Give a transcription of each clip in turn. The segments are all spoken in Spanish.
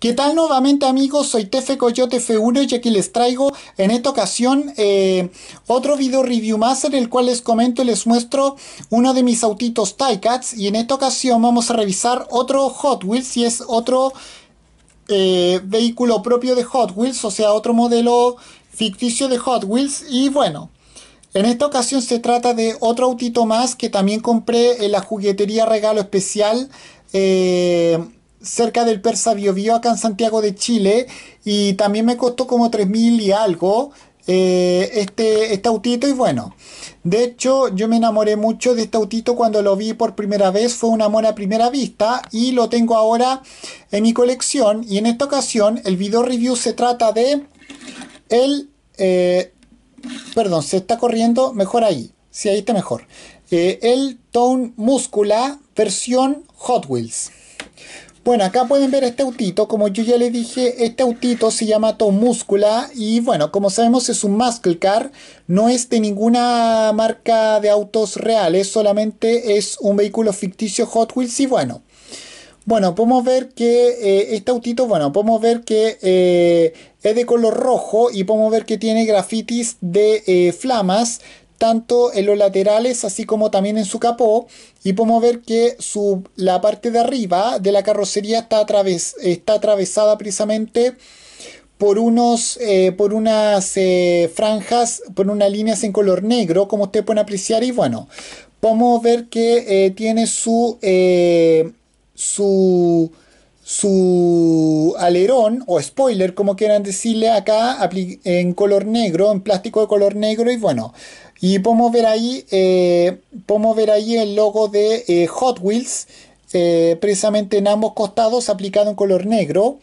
¿Qué tal nuevamente amigos? Soy Tefe Coyote F1 y aquí les traigo en esta ocasión eh, otro video review más en el cual les comento y les muestro uno de mis autitos Tycats y en esta ocasión vamos a revisar otro Hot Wheels y es otro eh, vehículo propio de Hot Wheels, o sea otro modelo ficticio de Hot Wheels y bueno, en esta ocasión se trata de otro autito más que también compré en la juguetería regalo especial eh, cerca del Persa Bio. acá en Santiago de Chile y también me costó como 3.000 y algo eh, este, este, autito y bueno, de hecho yo me enamoré mucho de este autito cuando lo vi por primera vez, fue un amor a primera vista y lo tengo ahora en mi colección y en esta ocasión el video review se trata de el... Eh, perdón, se está corriendo mejor ahí, si ahí está mejor. Eh, el Tone Muscula versión Hot Wheels. Bueno, acá pueden ver este autito, como yo ya les dije, este autito se llama Tomúscula y bueno, como sabemos es un muscle car, no es de ninguna marca de autos reales, solamente es un vehículo ficticio Hot Wheels y bueno. Bueno, podemos ver que eh, este autito, bueno, podemos ver que eh, es de color rojo y podemos ver que tiene grafitis de eh, flamas, tanto en los laterales así como también en su capó y podemos ver que la parte de arriba de la carrocería está, está atravesada precisamente por, unos, eh, por unas eh, franjas, por unas líneas en color negro como ustedes pueden apreciar y bueno, podemos ver que eh, tiene su, su su alerón o spoiler, como quieran decirle acá, en color negro, en plástico de color negro y bueno, y podemos ver ahí, eh, podemos ver ahí el logo de eh, Hot Wheels, eh, precisamente en ambos costados, aplicado en color negro.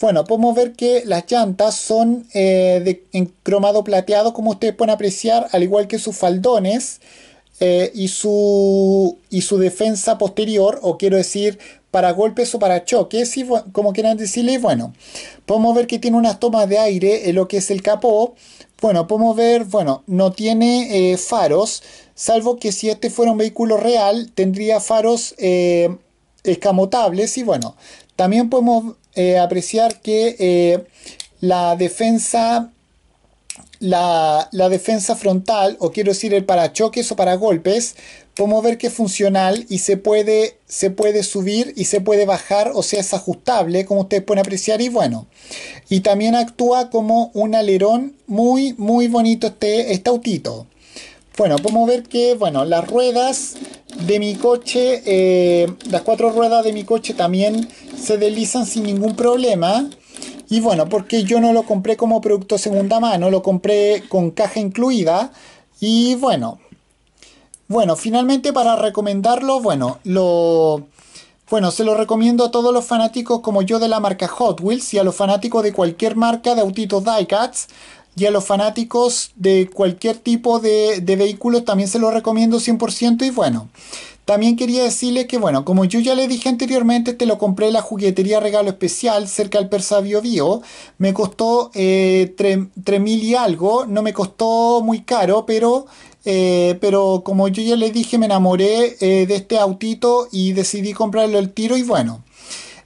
Bueno, podemos ver que las llantas son de, en cromado plateado, como ustedes pueden apreciar, al igual que sus faldones. Eh, y, su, y su defensa posterior, o quiero decir, para golpes o para choques, y, como quieran decirle, bueno, podemos ver que tiene unas tomas de aire en lo que es el capó, bueno, podemos ver, bueno, no tiene eh, faros, salvo que si este fuera un vehículo real, tendría faros eh, escamotables, y bueno, también podemos apreciar que la defensa la, defensa frontal, o quiero decir el parachoques o para golpes podemos ver que es funcional y se puede, se puede subir y se puede bajar, o sea, es ajustable, como ustedes pueden apreciar, y bueno. Y también actúa como un alerón muy, muy bonito este, este autito. Bueno, podemos ver que, bueno, las ruedas de mi coche, eh, las cuatro ruedas de mi coche también se deslizan sin ningún problema. Y bueno, porque yo no lo compré como producto segunda mano, lo compré con caja incluida. Y bueno, bueno, finalmente para recomendarlo, bueno, lo... Bueno, se lo recomiendo a todos los fanáticos como yo de la marca Hot Wheels y a los fanáticos de cualquier marca de autitos diecats y a los fanáticos de cualquier tipo de, de vehículos también se lo recomiendo 100% y bueno, también quería decirles que, bueno, como yo ya le dije anteriormente, te lo compré en la juguetería regalo especial cerca del Persa Bio Me costó 3.000 eh, y algo, no me costó muy caro, pero, eh, pero como yo ya le dije, me enamoré eh, de este autito y decidí comprarlo el tiro y bueno.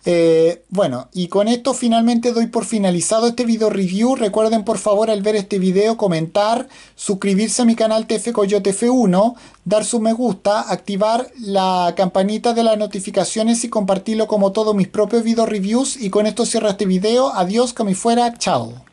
Eh, bueno, y con esto finalmente doy por finalizado este video review. Recuerden por favor al ver este video comentar, suscribirse a mi canal TF Coyote F1, dar su me gusta, activar la campanita de las notificaciones y compartirlo como todos mis propios video reviews. Y con esto cierro este video. Adiós, que me fuera. Chao.